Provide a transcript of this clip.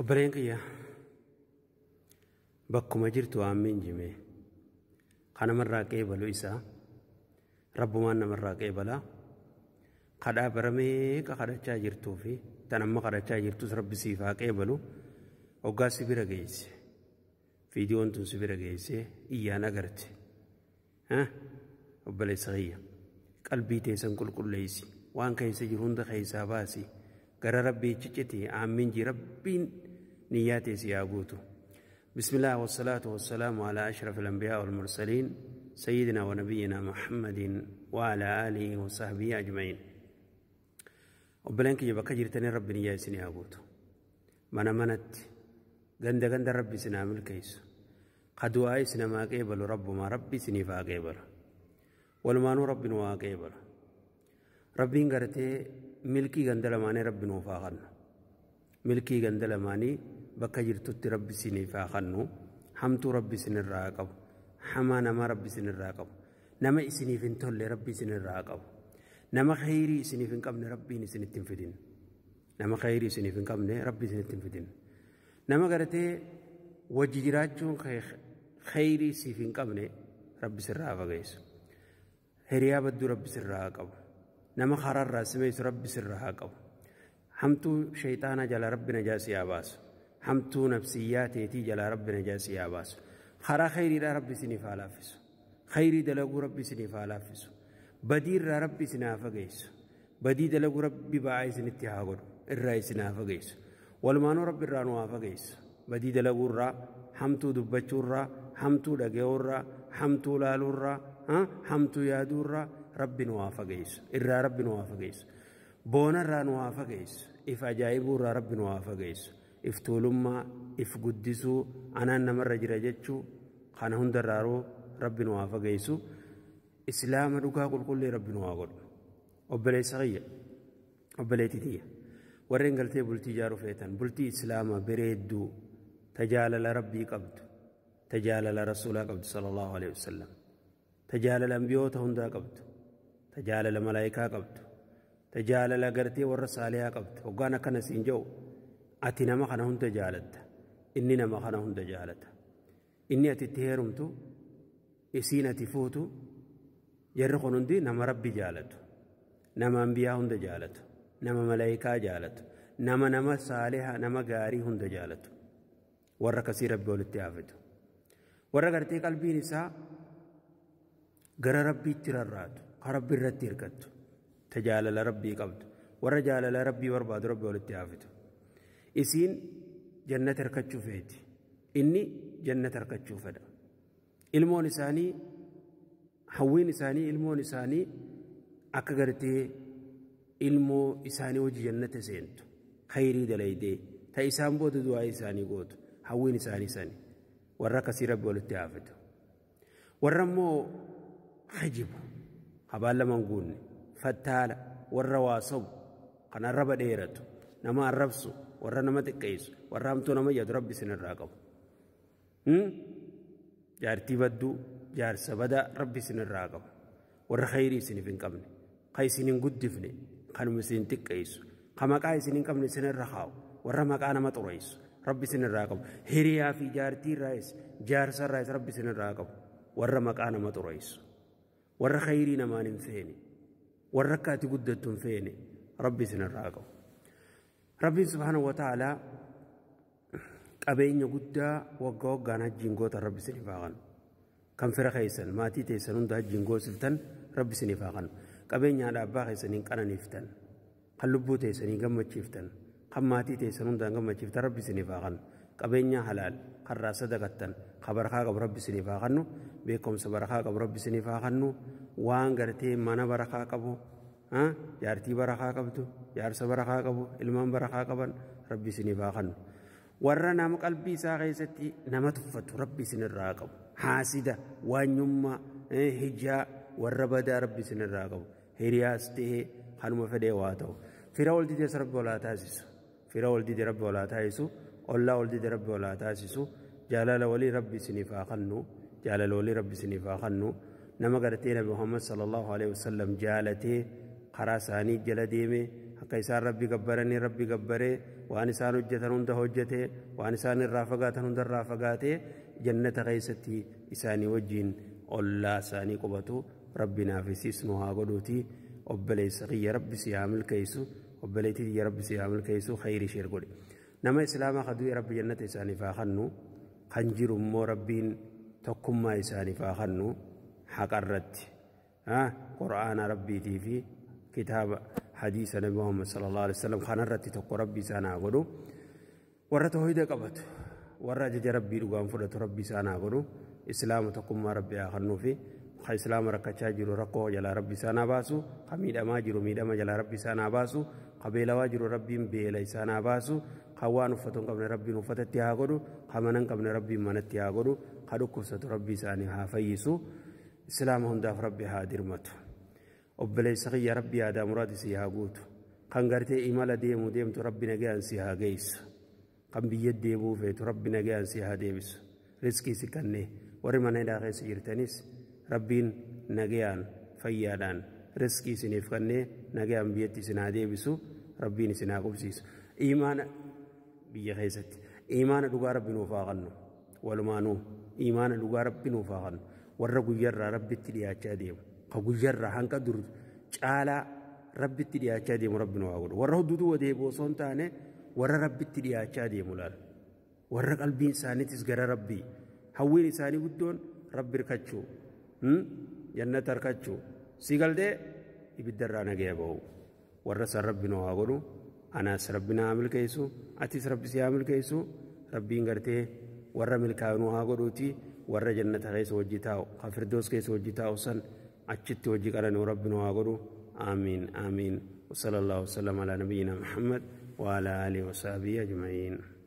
Obboleen qiyya bakkuma jirtu aamiin jime kanamarraa qeebalu isaa rabbumaan namarraa qeebalaa kadhaa baramee ka kadhachaa jirtuu fi tan amma kadhachaa jirtus rabbi siifaa qeebalu hoggaa si bira geesse fiidiyoon tun si bira geesse iyyaan agarte obboleessa qiyya qalbii teessan qulqulleessi waan keessa jiru hunda keessaa baasi gara rabbii cicciti aamiin ji rabbiin. نياتي سيابوتو بسم الله والصلاة والسلام على أشرف الأنبياء والمرسلين سيدنا ونبينا محمد وعلى آله وصحبه أجمعين وبلنك يبقى جرتني رب نياتي سيابوتو من منت غند غند ربي سنعمل كيس قد وآيسنا ما قيبل رب ما ربي سنفا قيبل والمانو رب نوا قيبل ربين قرتي ملكي غند لماني رب غن ملكي غند لماني bakka jirtutti rabbi siniif haa kannu hamtuu rabbi isinirraa haa qabu hamaa namaa rabbi isinirraa qabu nama isiniif hin tolle rabbi isinirraa haa qabu nama khayrii isiniif hin qabne rabbiin isinitti hin fidin nama khayrii isiniif hin qabne rabbi isinitti hin fidin nama gartee wajji jiraachuun khayrii isiif hin qabne rabbi sirraa fageessu hiriyaa badduu rabbi sirraa haa qabu nama haraarraa simeessu rabbi sirraa haa qabu hamtuu shayxaana jala rabbi najaasi haa baasu حمتو نفسياتي تيجا لربنا جاسي يا باس خرا خيري لا ربي سنيفا لافس خيري دلقو ربي سنيفا لافس بدير ربي سنافا قيس بدي دلقو ربي باعي سنتي هاغر الراي سنافا قيس والمانو ربي رانو افا قيس بدي دلقو را حمتو دبتو را حمتو لقيو را حمتو لالو را حمتو يادو را ربي نوافا قيس الرا ربي نوافا قيس بونا را نوافا قيس إفا را ربي نوافا قيس iftuulummaa if guddisuu anaan namarra jira jechuu kana hundarraaroo rabbi nu haa fageessu islaama dhugaa qulqullee rabbi nu haa godhu obboleessa kiyya obboleetti tiyya warreen galtee bultii jaaru feetan bultii islaama bireedduu tajaalala rabbii qabdu tajaalala rasuulaa qabdu sallallahu alaihi wasallam tajaalala ambiyoota hundaa qabdu tajaalala malaayikaa qabdu tajaalala gartee warra saalihaa qabdu hoggaan akkana siin jedhu ati nama kana hunda jaalatta inni nama kana hunda jaalata inni ati itti heerumtu isiin ati fuutu jarri kun hundi nama rabbi jaalatu nama ambiyaa hunda jaalatu nama malaayikaa jaalatu nama nama saaliha nama gaarii hunda jaalatu warra kasii rabbi walitti haafitu warra gartee qalbiin isaa gara rabbiitti rarraatu ka rabbi irratti hirkattu ta rabbii qabdu warra jaalala rabbii barbaadu rabbi walitti haafitu isiin jannat hirkachuu feeti inni jannat hirkachuu fedha ilmoon isaanii hawwiin isaanii ilmoon isaanii akka gartee ilmoo isaanii hojii jannata seentu khayrii dalaydee ta isaan booda du'aa isaanii gootu hawwiin isaanii sani warra akkasii rabbi walitti haafatu warra immoo hajibu habaan laman guunne fattaala warra waasobu kan arraba dheeratu nama arrabsu warra nama xiqqeessu warra hamtuu nama yaadu rabbi isinirraa qabu hmm? jaartii badduu jaarsa badaa rabbi isinirraa qabu warra khayrii isinif hin qabne ka isin hin guddifne kanuma isin xiqqeessu ka maqaa isin hin qabne isinirra haa'u warra maqaa nama xureessu rabbi isinirraa qabu hiriyaa fi jaartii irraayis jaarsa irraayis rabbi isinirraa qabu warra maqaa nama xureessu warra khayrii namaan hin feene warra akka ati guddattu hin feene rabbi isinirraa qabu. rabbiin subhaanahu wa ta'ala qabeenya guddaa waggaa waggaan hajjiin goota rabbi isin ifaakan kan fira keessan maatii teessan hunda hajjiin goosiftan rabbi isin ifaakan qabeenyaadha abbaa keessaniin qananiiftan kan lubbuu teessanii gammachiiftan kan maatii teessan hundaan gammachiiftan rabbi isin ifaakan qabeenya halaal karraa sadaqattan ka barakaa qabu rabbi isin ifaakannu beekumsa barakaa qabu rabbi isin ifaakannu waan gartee mana barakaa qabu jaartii barakaa qabdu jaarsa barakaa qabu ilmaan barakaa qaban rabbi isiniif haa kannu warra nama qalbii isaa keessatti nama tuffatu rabbi isinirraa qabu haasida waanyummaa hijaa warra badaa rabbi isinirraa qabu hiriyaas ta'ee kanuma fedhee waa ta'u fira ol dides rabbi olaa taasisu fira ol dide rabbi olaa taasisu ollaa ol dide rabbi olaa taasisu jaalala walii rabbi isiniif haa kannu jaalala walii rabbi isiniif haa kannu nama gartee nabi muhammad sallallahu alaihi wasallam jaalatee karaa isaanii jala deemee akka isaan rabbi gabbaranii rabbi gabbaree waan isaan hojjatan hunda hojjetee waan isaan irraa fagaatan hunda irraa fagaatee jannata keessatti isaanii wajjiin ollaa isaanii qubatu rabbi naafisiis nu haa godhuuti obboleessa kiyya rabbi si haa milkeessu obboleetii kiyya rabbi siya haa milkeessu khayri isheer godhe nama islaamaa kaduu rabbi jannata isaaniif haa kannu kan jiru immoo rabbiin tokkummaa isaaniif haa kannu haqa irratti qura'aana rabbiitii fi كتاب حديث نبي محمد صلى الله عليه وسلم خان الرتي تقو ربي سانا غدو ورة توحيد قبت ورة جج ربي دغان فدت ربي سانا غدو اسلام تقوم ربي اخنو في خا اسلام ركچا جرو ركو جلا ربي سانا باسو خميد ما جرو ميد ما جلا ربي سانا باسو قبيل واجر ربي بيل سانا باسو خوان فتون قبل ربي نفتت يا غدو خمنن قبل ربي منت يا غدو خدو كفسه ربي ساني ها اسلام هندا ربي ها درمته obboleessa kiyya rabbi aadaa muraati si haa guutu kan gartee imala deemu deemtu rabbi nagaan si haa geessa kan biyya deemuu feetu rabbi nagaan si haa deebisu riskii si kannee warri mana keessa jirtanis rabbiin nagaan fayyaadhaan riskii isiniif kannee nagaan biyyatti isin haa deebisu rabbiin isin haa qubsiisu imaana biyya keessatti imaana dhugaa rabbi nuuf haa qannu walumaanuu imaana dhugaa rabbi nuuf haa qannu warra guyyaarraa rabbitti dhiyaachaa deemu kaguyyaarraa hanga dur caalaa rabbitti dhiyaachaa deemu rabbi nu haa godhu warra hedduutu wadeebu osoo hin taane warra rabbitti dhiyaachaa deemu laal warra qalbiin isaaniitis gara rabbii hawwiin isaanii guddoon rabbi hirkachuu jannata harkachuu si galtee ibiddarraa nagaya ba'u warra san rabbi nu haa godhu anaas rabbi naa milkeessu atis rabbi si haa milkeessu rabbiin gartee warra milkaa'u nu haa godhuuti warra jannata keessa hojii taa'u kafirdoos keessa hojii taa'u san. أجت وجهك على نور ربنا وأغرو آمين آمين وصلى الله وسلم على نبينا محمد وعلى آله وصحبه أجمعين